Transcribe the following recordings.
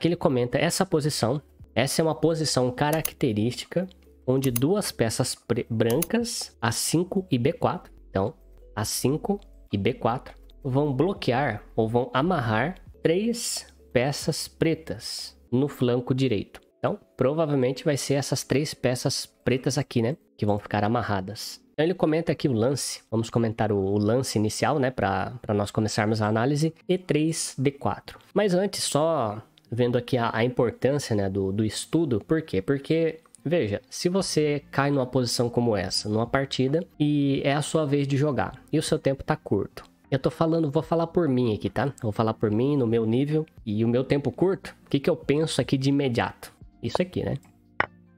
Aqui ele comenta essa posição. Essa é uma posição característica onde duas peças brancas, A5 e B4, então A5 e B4, vão bloquear ou vão amarrar três peças pretas no flanco direito. Então, provavelmente vai ser essas três peças pretas aqui, né? Que vão ficar amarradas. Então, ele comenta aqui o lance. Vamos comentar o, o lance inicial, né? Para nós começarmos a análise. E3, D4. Mas antes, só vendo aqui a, a importância né, do, do estudo. Por quê? Porque Veja, se você cai numa posição como essa, numa partida, e é a sua vez de jogar, e o seu tempo tá curto. Eu tô falando, vou falar por mim aqui, tá? Vou falar por mim, no meu nível, e o meu tempo curto, o que, que eu penso aqui de imediato? Isso aqui, né?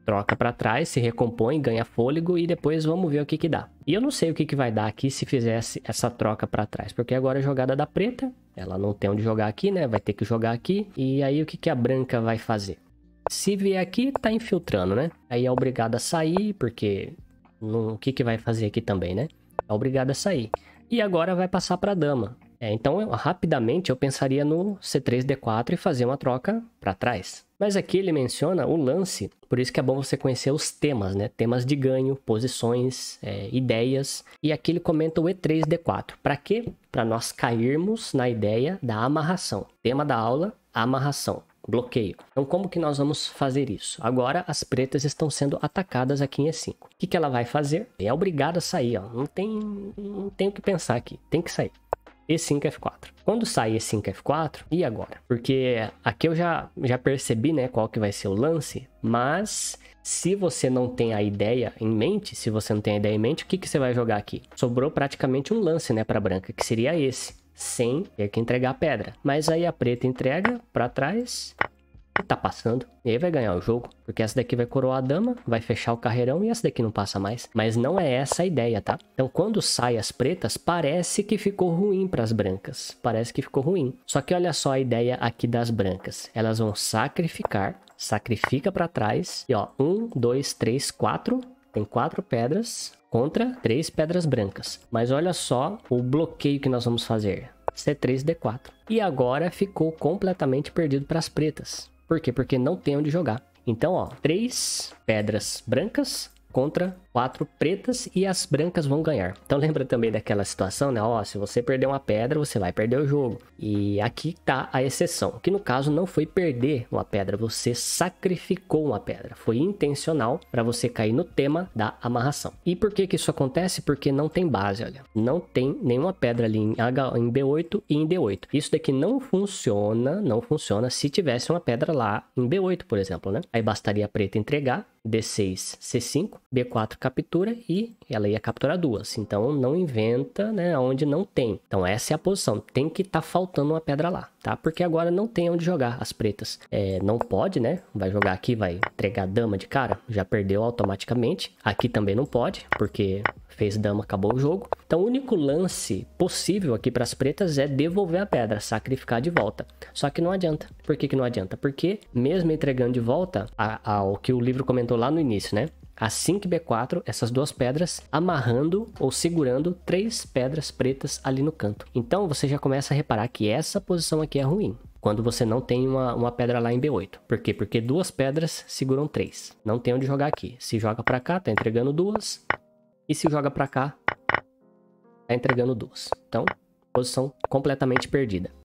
Troca para trás, se recompõe, ganha fôlego e depois vamos ver o que que dá. E eu não sei o que que vai dar aqui se fizesse essa troca para trás, porque agora a é jogada da preta, ela não tem onde jogar aqui, né? Vai ter que jogar aqui. E aí o que, que a branca vai fazer? Se vier aqui, tá infiltrando, né? Aí é obrigada a sair, porque o que, que vai fazer aqui também, né? É obrigada a sair. E agora vai passar para dama. É, então, eu, rapidamente, eu pensaria no C3-D4 e fazer uma troca para trás. Mas aqui ele menciona o lance, por isso que é bom você conhecer os temas, né? Temas de ganho, posições, é, ideias. E aqui ele comenta o E3-D4. Para quê? Para nós cairmos na ideia da amarração. Tema da aula, amarração bloqueio. Então, como que nós vamos fazer isso? Agora, as pretas estão sendo atacadas aqui em E5. O que, que ela vai fazer? É obrigada a sair, ó. Não tem, não tem o que pensar aqui. Tem que sair. E5, F4. Quando sai E5, F4, e agora? Porque aqui eu já, já percebi, né, qual que vai ser o lance, mas se você não tem a ideia em mente, se você não tem a ideia em mente, o que, que você vai jogar aqui? Sobrou praticamente um lance, né, para branca, que seria esse sem ter que entregar a pedra. Mas aí a preta entrega para trás e tá passando. E aí vai ganhar o jogo. Porque essa daqui vai coroar a dama, vai fechar o carreirão e essa daqui não passa mais. Mas não é essa a ideia, tá? Então quando sai as pretas, parece que ficou ruim para as brancas. Parece que ficou ruim. Só que olha só a ideia aqui das brancas. Elas vão sacrificar, sacrifica para trás. E ó, um, dois, três, quatro. Tem quatro pedras contra três pedras brancas. Mas olha só o bloqueio que nós vamos fazer. C3, D4. E agora ficou completamente perdido para as pretas. Por quê? Porque não tem onde jogar. Então, ó, três pedras brancas, contra quatro pretas e as brancas vão ganhar. Então lembra também daquela situação, né? Ó, se você perder uma pedra, você vai perder o jogo. E aqui tá a exceção, que no caso não foi perder uma pedra, você sacrificou uma pedra. Foi intencional para você cair no tema da amarração. E por que que isso acontece? Porque não tem base, olha. Não tem nenhuma pedra ali em, H, em B8 e em D8. Isso daqui não funciona, não funciona se tivesse uma pedra lá em B8, por exemplo, né? Aí bastaria a preta entregar D6, C5, B4 captura e ela ia capturar duas. Então não inventa, né, onde não tem. Então essa é a posição, tem que estar tá faltando uma pedra lá, tá? Porque agora não tem onde jogar as pretas. É, não pode, né? Vai jogar aqui, vai entregar dama de cara, já perdeu automaticamente. Aqui também não pode, porque fez dama, acabou o jogo. Então o único lance possível aqui para as pretas é devolver a pedra, sacrificar de volta. Só que não adianta. Por que, que não adianta? Porque mesmo entregando de volta ao que o livro comentou lá no início, né? assim que B4, essas duas pedras, amarrando ou segurando três pedras pretas ali no canto. Então você já começa a reparar que essa posição aqui é ruim. Quando você não tem uma, uma pedra lá em B8. Por quê? Porque duas pedras seguram três. Não tem onde jogar aqui. Se joga para cá, tá entregando duas. E se joga para cá, tá entregando duas. Então, posição completamente perdida.